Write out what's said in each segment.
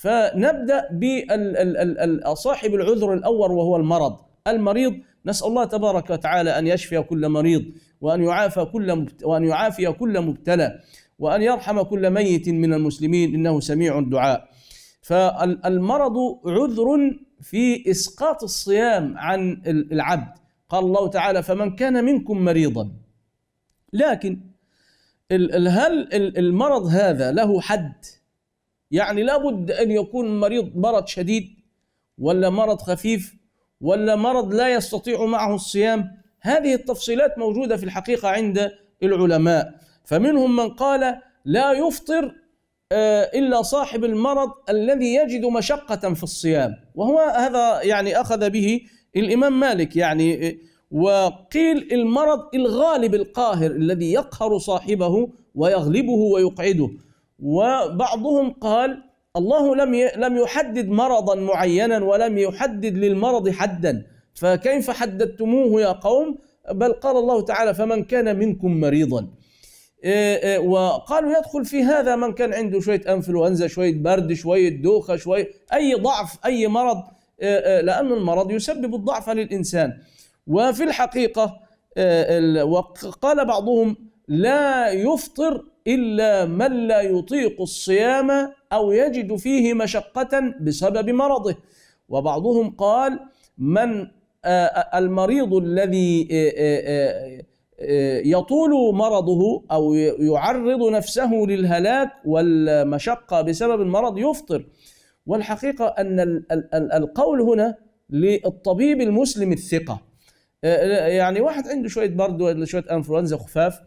فنبدأ بصاحب العذر الأول وهو المرض المريض نسأل الله تبارك وتعالى أن يشفي كل مريض وأن يعافى كل وأن يعافي كل مبتلى وأن يرحم كل ميت من المسلمين إنه سميع الدعاء فالمرض عذر في إسقاط الصيام عن العبد قال الله تعالى فمن كان منكم مريضا لكن هل المرض هذا له حد يعني لابد أن يكون مريض مرض شديد ولا مرض خفيف ولا مرض لا يستطيع معه الصيام هذه التفصيلات موجودة في الحقيقة عند العلماء فمنهم من قال لا يفطر آه، إلا صاحب المرض الذي يجد مشقة في الصيام وهو هذا يعني أخذ به الإمام مالك يعني وقيل المرض الغالب القاهر الذي يقهر صاحبه ويغلبه ويقعده وبعضهم قال الله لم لم يحدد مرضا معينا ولم يحدد للمرض حدا فكيف حددتموه يا قوم بل قال الله تعالى فمن كان منكم مريضا إيه، إيه، وقالوا يدخل في هذا من كان عنده شويه انفلونزا شويه برد شويه دوخه شويه اي ضعف اي مرض إيه، لأن المرض يسبب الضعف للإنسان وفي الحقيقة وقال بعضهم لا يفطر إلا من لا يطيق الصيام أو يجد فيه مشقة بسبب مرضه وبعضهم قال من آه، آه، المريض الذي آه، يطول مرضه أو يعرض نفسه للهلاك والمشقة بسبب المرض يفطر والحقيقة أن القول هنا للطبيب المسلم الثقة يعني واحد عنده شوية برد ولا شوية أنفلونزا خفاف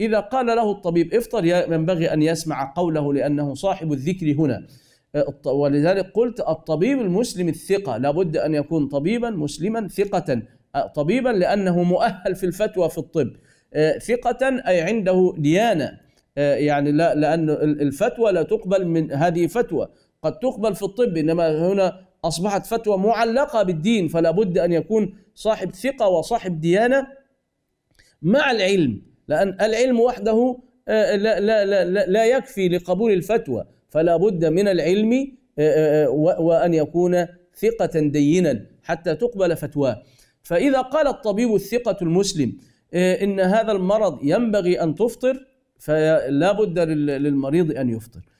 إذا قال له الطبيب افطر ينبغي أن يسمع قوله لأنه صاحب الذكر هنا آه، ولذلك قلت الطبيب المسلم الثقة لابد أن يكون طبيبا مسلما ثقة آه، طبيبا لأنه مؤهل في الفتوى في الطب آه، ثقة أي عنده ديانة يعني لا لأن الفتوى لا تقبل من هذه فتوى قد تقبل في الطب إنما هنا أصبحت فتوى معلقة بالدين فلا بد أن يكون صاحب ثقة وصاحب ديانة مع العلم لأن العلم وحده آه، آه، لا, لا, لا, لا يكفي لقبول الفتوى فلا بد من العلم آه، وأن يكون ثقة دينا حتى تقبل فتواه فإذا قال الطبيب الثقة المسلم إن هذا المرض ينبغي أن تفطر فلا بد للمريض أن يفطر